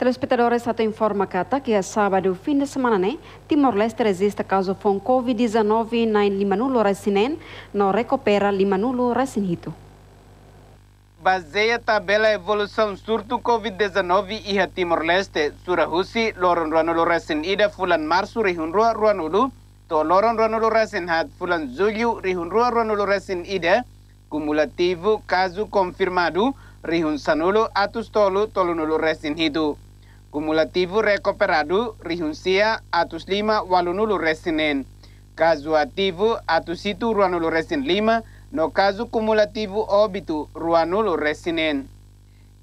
Telespectadores, até informa Cata que a sábado, fim de semana, né, Timor-Leste resiste caso com Covid-19 na Limanulo Racinen, não recupera Limanulo Racinhito. Baseia tabela a evolução surto Covid-19 e a Timor-Leste, Surahusi, Loron Ruanulo Racin Ida, Fulan Março, Rihunrua to loron Ruanulo Racin Hat, Fulan Julho, Rihunrua Ruanulo Racin Ida, cumulativo caso confirmado, Rihun Sanulo, tolu Tolunulo Racin Hidu. Cumulativo recuperado rihuncia atus lima walunulu resinen. Caso ativo atusitu ruanulu resin lima, no caso cumulativo óbito ruanulu resinen.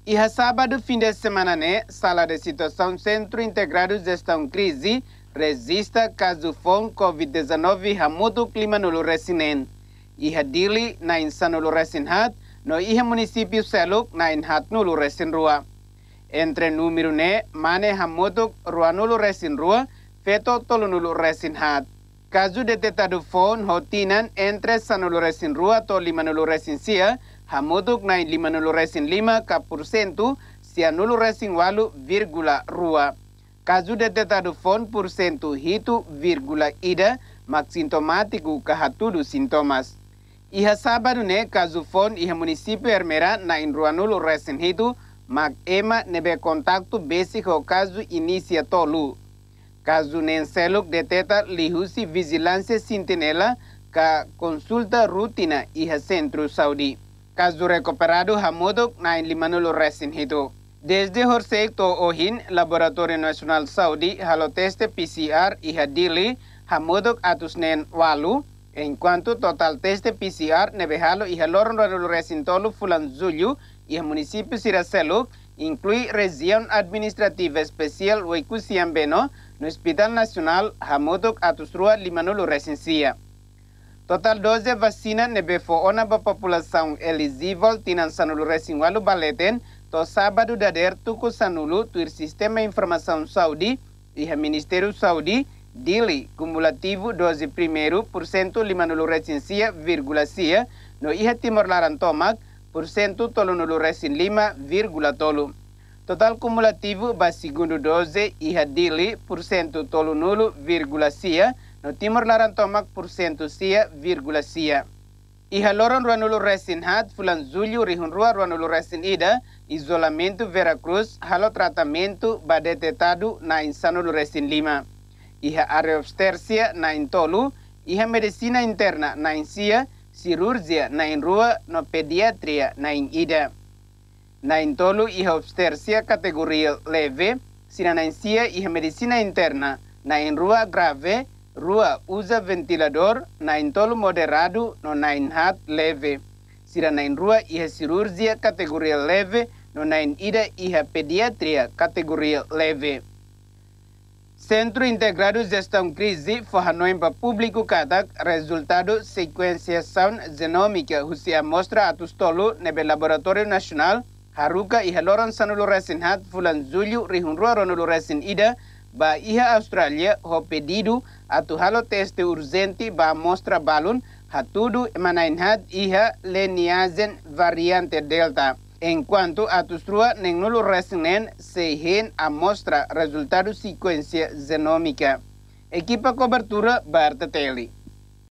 E a sábado, fim de semana, né? Sala de Situação Centro Integrado Gestão Crise resista caso fom COVID-19 ramuto clima nulo resinen. E a dili na insanulo resinhat, no e município Seluk na inhat nulo resinrua. entre numero ne mane hamutuk ruanulu resin rua feto tolunulu resin hat. Kazu de fon hotinan entre sanulu resin rua to limanulu resin sia hamutuk nai limanulu resin lima ka sia sianulu resin walu virgula rua. Kazu de fon hitu virgula ida mak sintomatiku kahatudu sintomas. Iha sabadu ne kazu fon iha municipio ermera na ruanulu resin hitu mag-ema nebe contacto basic ho caso lu. tolu. Caso nenseluk deteta lihusi vigilance sentinela ka konsulta rutina iha sentru saudi. Kazu recuperado hamodok na limanulo resin hito. Desde Horsek to Ohin, Laboratorio Nasional Saudi, halo teste PCR iha dili hamodok atus nen walu, Enquanto total teste PCR nevejalo e halor no recintolo fulanzulho e município Siracelo, inclui região administrativa especial Uicusiambeno no Hospital Nacional Hamotok Atusrua Limanolo Resincia. Total 12 vacina nebefoona ba população elegível tinan sanulo resinwalu baleten to sábado dader tuku sanulu tuir sistema informação saudi e Ministério Saudi dili cumulativo 12% limanulu recinsia virgula sia no iha timor laran tomak tolo nulo recin lima virgula tolo. Total cumulativo ba segundo 12 iha dili tolo nulo, virgula sia no timor laran tomak cento sia virgula sia. Iha loron nulo resin hat fulan zulio, rihun rua nulo resin ida isolamento Veracruz halo tratamento ba detetado na nulo resin lima iha are obstersia na intolu, iha medicina interna na insia, cirurgia na inrua no pediatria na ida. Na intolu iha obstersia kategori leve, sina na insia iha medicina interna na inrua grave, rua usa ventilador na intolu moderado no na inhat leve. Sira na inrua iha cirurgia kategori leve, no na ida iha pediatria kategori leve. Centro Integrado de Gestão Crise fornou para público cada resultado sequenciação genômica, que amostra a Tustolo no Laboratório Nacional, haruka iha loran sanu lurasin hat fulan Zulio rihun roron lurasin ida, ba iha Austrália ho pedido tu halo teste urgente ba amostra balun hatudu emanain hat iha leniazen variante delta. En cuanto a truas, ninguno resinen se a mostrar resultados secuencia genómica. Equipa cobertura Barta